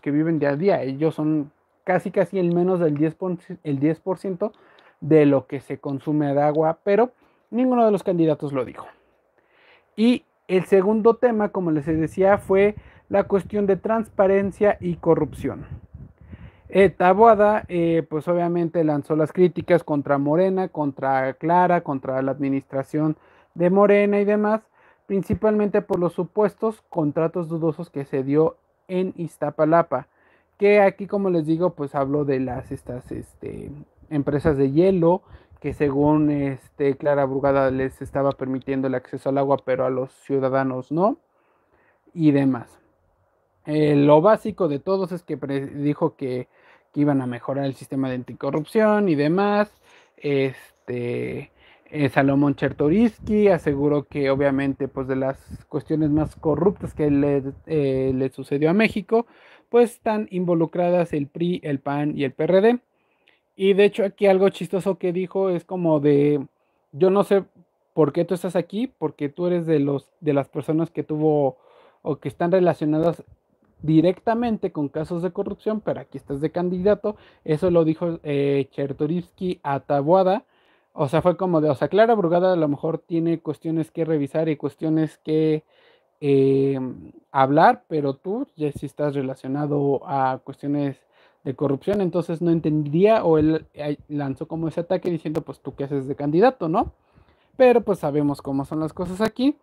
que viven día a día. Ellos son casi, casi el menos del 10%, el 10 de lo que se consume de agua, pero ninguno de los candidatos lo dijo. Y el segundo tema, como les decía, fue la cuestión de transparencia y corrupción. Eh, Taboada, eh, pues obviamente lanzó las críticas contra Morena, contra Clara, contra la administración de Morena y demás, principalmente por los supuestos contratos dudosos que se dio en Iztapalapa. Que aquí, como les digo, pues hablo de las estas este, empresas de hielo que según este, Clara Brugada les estaba permitiendo el acceso al agua, pero a los ciudadanos no, y demás. Eh, lo básico de todos es que dijo que, iban a mejorar el sistema de anticorrupción y demás. Este, eh, Salomón Chertoriski aseguró que obviamente pues de las cuestiones más corruptas que le, eh, sucedió a México, pues están involucradas el PRI, el PAN y el PRD. Y de hecho aquí algo chistoso que dijo es como de, yo no sé por qué tú estás aquí, porque tú eres de, los, de las personas que tuvo o que están relacionadas directamente con casos de corrupción, pero aquí estás de candidato. Eso lo dijo eh, a Tabuada o sea, fue como de, o sea, Clara Brugada a lo mejor tiene cuestiones que revisar y cuestiones que eh, hablar, pero tú ya si estás relacionado a cuestiones de corrupción, entonces no entendía o él eh, lanzó como ese ataque diciendo, pues tú qué haces de candidato, ¿no? Pero pues sabemos cómo son las cosas aquí.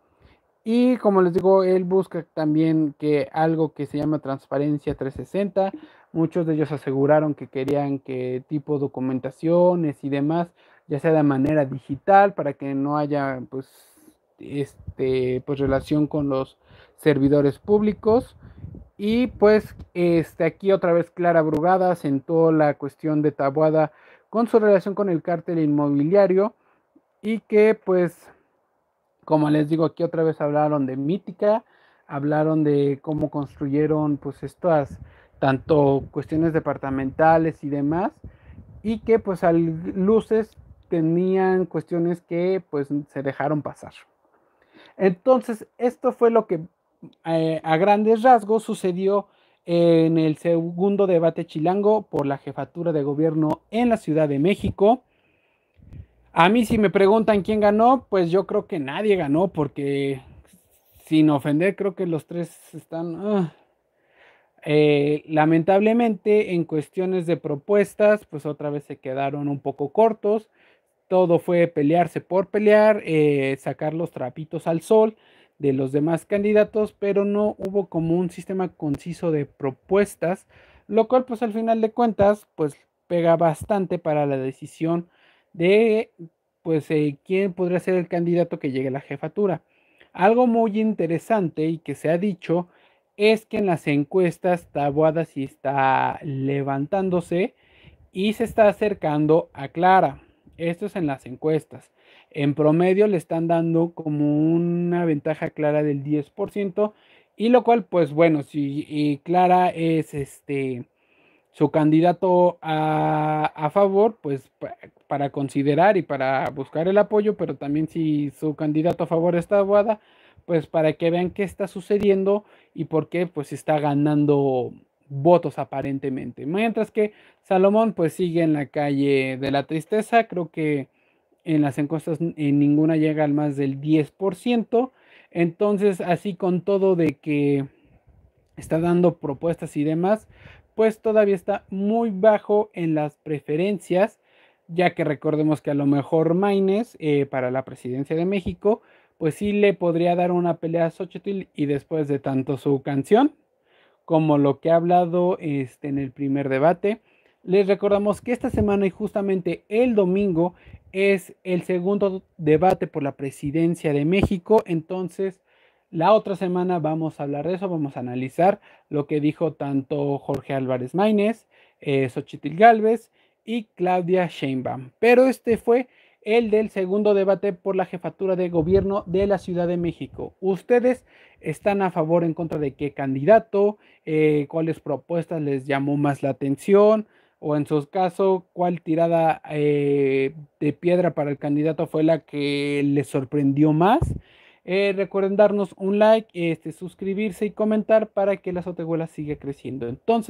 Y como les digo, él busca también que algo que se llama transparencia 360, muchos de ellos aseguraron que querían que tipo documentaciones y demás ya sea de manera digital, para que no haya pues, este, pues, relación con los servidores públicos. Y pues este, aquí otra vez Clara Brugada sentó la cuestión de Tabuada con su relación con el cártel inmobiliario y que pues, como les digo, aquí otra vez hablaron de Mítica, hablaron de cómo construyeron pues estas, tanto cuestiones departamentales y demás, y que pues al luces tenían cuestiones que pues se dejaron pasar. Entonces, esto fue lo que eh, a grandes rasgos sucedió en el segundo debate chilango por la jefatura de gobierno en la Ciudad de México. A mí si me preguntan quién ganó, pues yo creo que nadie ganó porque sin ofender creo que los tres están... Ah. Eh, lamentablemente en cuestiones de propuestas, pues otra vez se quedaron un poco cortos. Todo fue pelearse por pelear, eh, sacar los trapitos al sol de los demás candidatos, pero no hubo como un sistema conciso de propuestas, lo cual pues al final de cuentas pues pega bastante para la decisión de pues eh, quién podría ser el candidato que llegue a la jefatura. Algo muy interesante y que se ha dicho es que en las encuestas Tabuada sí está levantándose y se está acercando a Clara. Esto es en las encuestas. En promedio le están dando como una ventaja clara del 10%, y lo cual, pues bueno, si Clara es este su candidato a, favor, pues para considerar y para buscar el apoyo, pero también si su candidato a favor está aguada, pues para que vean qué está sucediendo y por qué pues está ganando votos aparentemente. Mientras que Salomón pues sigue en la calle de la tristeza, creo que en las encuestas en eh, ninguna llega al más del 10%, entonces así con todo de que está dando propuestas y demás, pues todavía está muy bajo en las preferencias, ya que recordemos que a lo mejor Maines eh, para la presidencia de México, pues sí le podría dar una pelea a Xochitl y después de tanto su canción, como lo que ha hablado este, en el primer debate. Les recordamos que esta semana y justamente el domingo es el segundo debate por la presidencia de México. Entonces, la otra semana vamos a hablar de eso, vamos a analizar lo que dijo tanto Jorge Álvarez Maínez, eh, Xochitl Galvez y Claudia Sheinbaum. Pero este fue el del segundo debate por la jefatura de gobierno de la Ciudad de México. ¿Ustedes están a favor, o en contra de qué candidato? Eh, ¿Cuáles propuestas les llamó más la atención? O en su caso, ¿cuál tirada eh, de piedra para el candidato fue la que les sorprendió más? Eh, recuerden darnos un like, este, suscribirse y comentar para que la soteguela siga creciendo. Entonces,